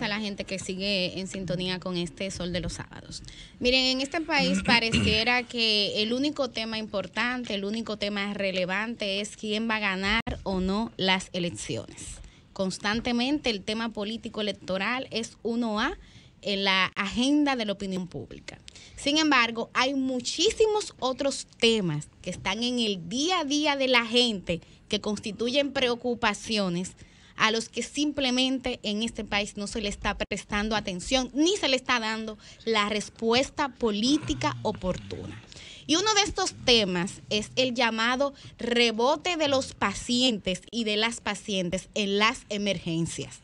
a la gente que sigue en sintonía con este Sol de los Sábados. Miren, en este país pareciera que el único tema importante, el único tema relevante es quién va a ganar o no las elecciones. Constantemente el tema político electoral es uno a en la agenda de la opinión pública. Sin embargo, hay muchísimos otros temas que están en el día a día de la gente que constituyen preocupaciones a los que simplemente en este país no se le está prestando atención ni se le está dando la respuesta política oportuna. Y uno de estos temas es el llamado rebote de los pacientes y de las pacientes en las emergencias.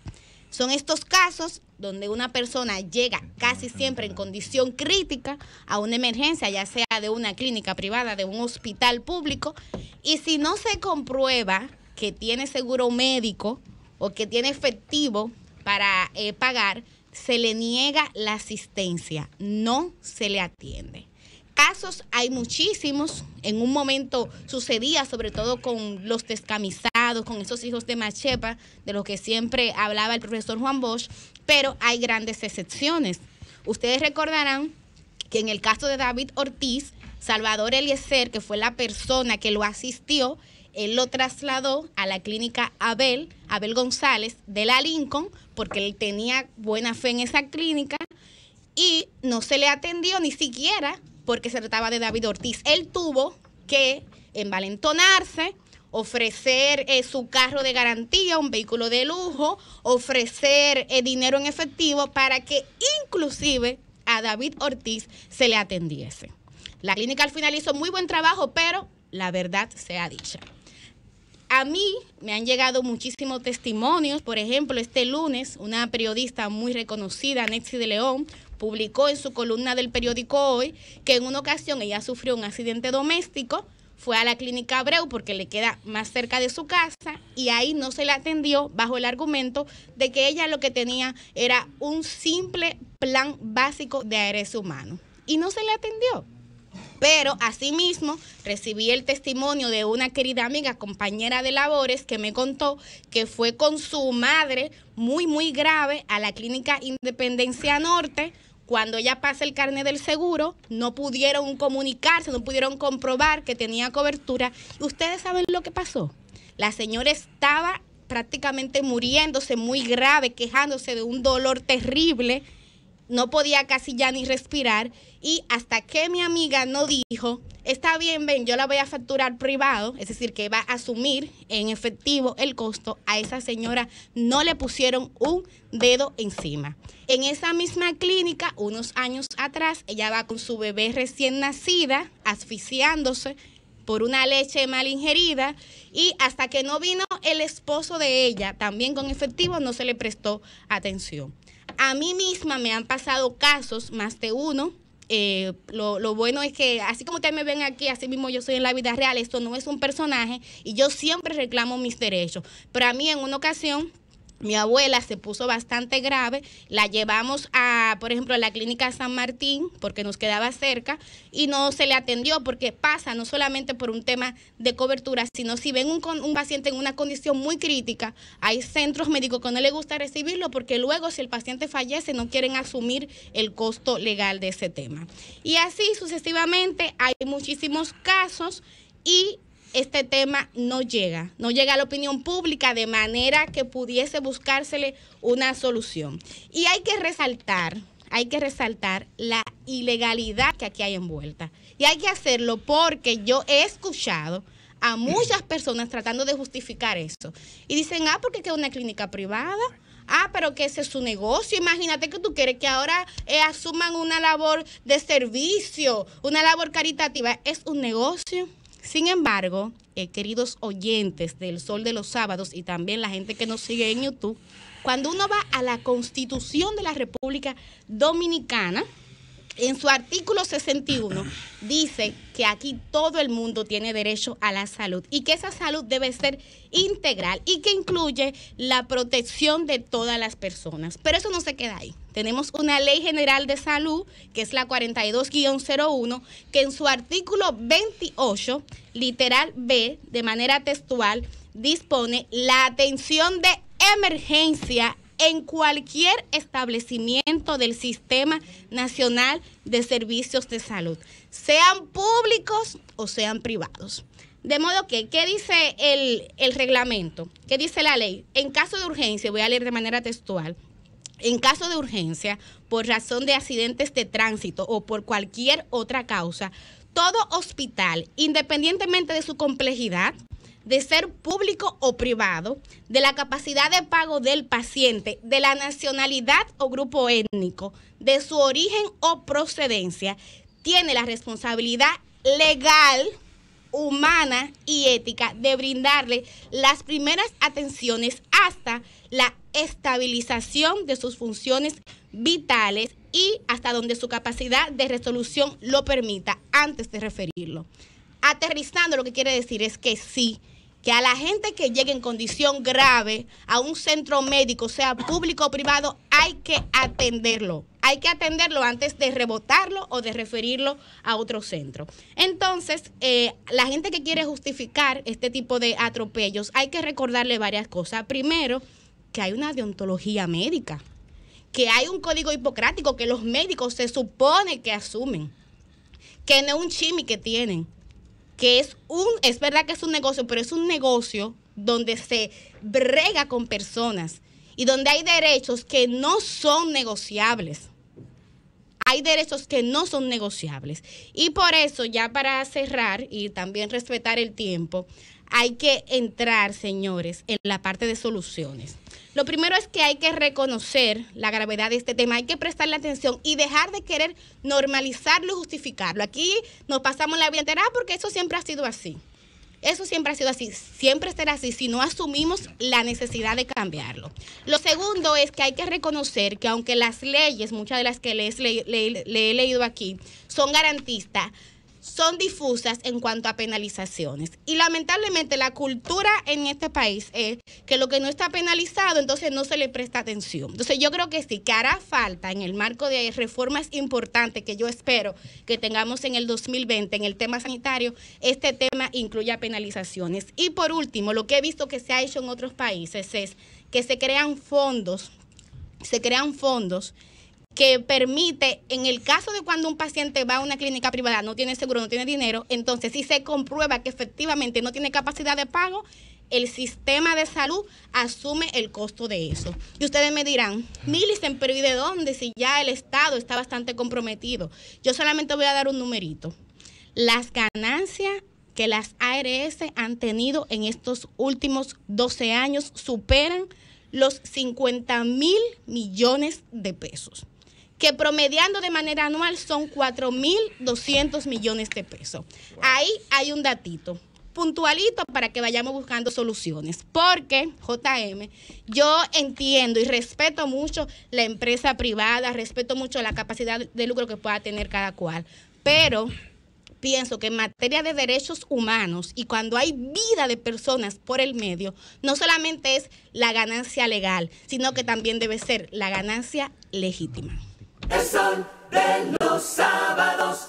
Son estos casos donde una persona llega casi siempre en condición crítica a una emergencia, ya sea de una clínica privada, de un hospital público, y si no se comprueba que tiene seguro médico, o que tiene efectivo para eh, pagar, se le niega la asistencia, no se le atiende. Casos hay muchísimos, en un momento sucedía sobre todo con los descamisados, con esos hijos de Machepa, de los que siempre hablaba el profesor Juan Bosch, pero hay grandes excepciones. Ustedes recordarán que en el caso de David Ortiz, Salvador Eliezer, que fue la persona que lo asistió, él lo trasladó a la clínica Abel, Abel González, de la Lincoln, porque él tenía buena fe en esa clínica y no se le atendió ni siquiera porque se trataba de David Ortiz. Él tuvo que envalentonarse, ofrecer eh, su carro de garantía, un vehículo de lujo, ofrecer eh, dinero en efectivo para que inclusive a David Ortiz se le atendiese. La clínica al final hizo muy buen trabajo, pero la verdad se ha dicho a mí me han llegado muchísimos testimonios. Por ejemplo, este lunes, una periodista muy reconocida, Nexi de León, publicó en su columna del periódico Hoy que en una ocasión ella sufrió un accidente doméstico, fue a la clínica Abreu porque le queda más cerca de su casa y ahí no se la atendió bajo el argumento de que ella lo que tenía era un simple plan básico de aires humano y no se le atendió. Pero asimismo recibí el testimonio de una querida amiga, compañera de labores, que me contó que fue con su madre muy, muy grave a la clínica Independencia Norte. Cuando ella pasa el carnet del seguro, no pudieron comunicarse, no pudieron comprobar que tenía cobertura. ¿Ustedes saben lo que pasó? La señora estaba prácticamente muriéndose, muy grave, quejándose de un dolor terrible no podía casi ya ni respirar y hasta que mi amiga no dijo, está bien, ven, yo la voy a facturar privado, es decir, que va a asumir en efectivo el costo, a esa señora no le pusieron un dedo encima. En esa misma clínica, unos años atrás, ella va con su bebé recién nacida, asfixiándose por una leche mal ingerida y hasta que no vino el esposo de ella, también con efectivo, no se le prestó atención. A mí misma me han pasado casos, más de uno, eh, lo, lo, bueno es que así como ustedes me ven aquí, así mismo yo soy en la vida real, esto no es un personaje y yo siempre reclamo mis derechos. Pero a mí en una ocasión mi abuela se puso bastante grave, la llevamos a, por ejemplo, a la clínica San Martín, porque nos quedaba cerca, y no se le atendió, porque pasa no solamente por un tema de cobertura, sino si ven un, un paciente en una condición muy crítica, hay centros médicos que no le gusta recibirlo, porque luego si el paciente fallece no quieren asumir el costo legal de ese tema. Y así sucesivamente hay muchísimos casos y este tema no llega, no llega a la opinión pública de manera que pudiese buscársele una solución. Y hay que resaltar, hay que resaltar la ilegalidad que aquí hay envuelta. Y hay que hacerlo porque yo he escuchado a muchas personas tratando de justificar eso. Y dicen, ah, porque es una clínica privada. Ah, pero que ese es su negocio. Imagínate que tú quieres que ahora eh, asuman una labor de servicio, una labor caritativa. Es un negocio. Sin embargo, eh, queridos oyentes del Sol de los Sábados y también la gente que nos sigue en YouTube, cuando uno va a la Constitución de la República Dominicana, en su artículo 61 dice que aquí todo el mundo tiene derecho a la salud y que esa salud debe ser integral y que incluye la protección de todas las personas. Pero eso no se queda ahí. Tenemos una ley general de salud, que es la 42-01, que en su artículo 28, literal B, de manera textual, dispone la atención de emergencia en cualquier establecimiento del Sistema Nacional de Servicios de Salud, sean públicos o sean privados. De modo que, ¿qué dice el, reglamento? ¿Qué dice la ley? En caso de urgencia, voy a leer de manera textual, en caso de urgencia, por razón de accidentes de tránsito o por cualquier otra causa, todo hospital, independientemente de su complejidad, de ser público o privado, de la capacidad de pago del paciente, de la nacionalidad o grupo étnico, de su origen o procedencia, tiene la responsabilidad legal humana y ética de brindarle las primeras atenciones hasta la estabilización de sus funciones vitales y hasta donde su capacidad de resolución lo permita antes de referirlo. Aterrizando lo que quiere decir es que sí, que a la gente que llegue en condición grave a un centro médico, sea público o privado, hay que atenderlo. Hay que atenderlo antes de rebotarlo o de referirlo a otro centro. Entonces, eh, la gente que quiere justificar este tipo de atropellos, hay que recordarle varias cosas. Primero, que hay una deontología médica, que hay un código hipocrático que los médicos se supone que asumen, que no es un chimi que tienen que es un, es verdad que es un negocio, pero es un negocio donde se brega con personas y donde hay derechos que no son negociables. Hay derechos que no son negociables. Y por eso, ya para cerrar y también respetar el tiempo, hay que entrar, señores, en la parte de soluciones. Lo primero es que hay que reconocer la gravedad de este tema, hay que prestarle atención y dejar de querer normalizarlo y justificarlo. Aquí nos pasamos la vida entera ah, porque eso siempre ha sido así. Eso siempre ha sido así, siempre será así si no asumimos la necesidad de cambiarlo. Lo segundo es que hay que reconocer que aunque las leyes, muchas de las que les, le he leído aquí, son garantistas, son difusas en cuanto a penalizaciones. Y lamentablemente la cultura en este país es que lo que no está penalizado, entonces no se le presta atención. Entonces yo creo que sí, que hará falta en el marco de reformas importantes que yo espero que tengamos en el 2020 en el tema sanitario, este tema incluya penalizaciones. Y por último, lo que he visto que se ha hecho en otros países es que se crean fondos, se crean fondos que permite, en el caso de cuando un paciente va a una clínica privada, no tiene seguro, no tiene dinero, entonces si se comprueba que efectivamente no tiene capacidad de pago, el sistema de salud asume el costo de eso. Y ustedes me dirán, Milicen, pero ¿y de dónde? Si ya el Estado está bastante comprometido. Yo solamente voy a dar un numerito. Las ganancias que las ARS han tenido en estos últimos 12 años superan los 50 mil millones de pesos que promediando de manera anual son 4.200 millones de pesos. Ahí hay un datito puntualito para que vayamos buscando soluciones, porque JM, yo entiendo y respeto mucho la empresa privada, respeto mucho la capacidad de lucro que pueda tener cada cual, pero pienso que en materia de derechos humanos y cuando hay vida de personas por el medio, no solamente es la ganancia legal, sino que también debe ser la ganancia legítima el sol de los sábados.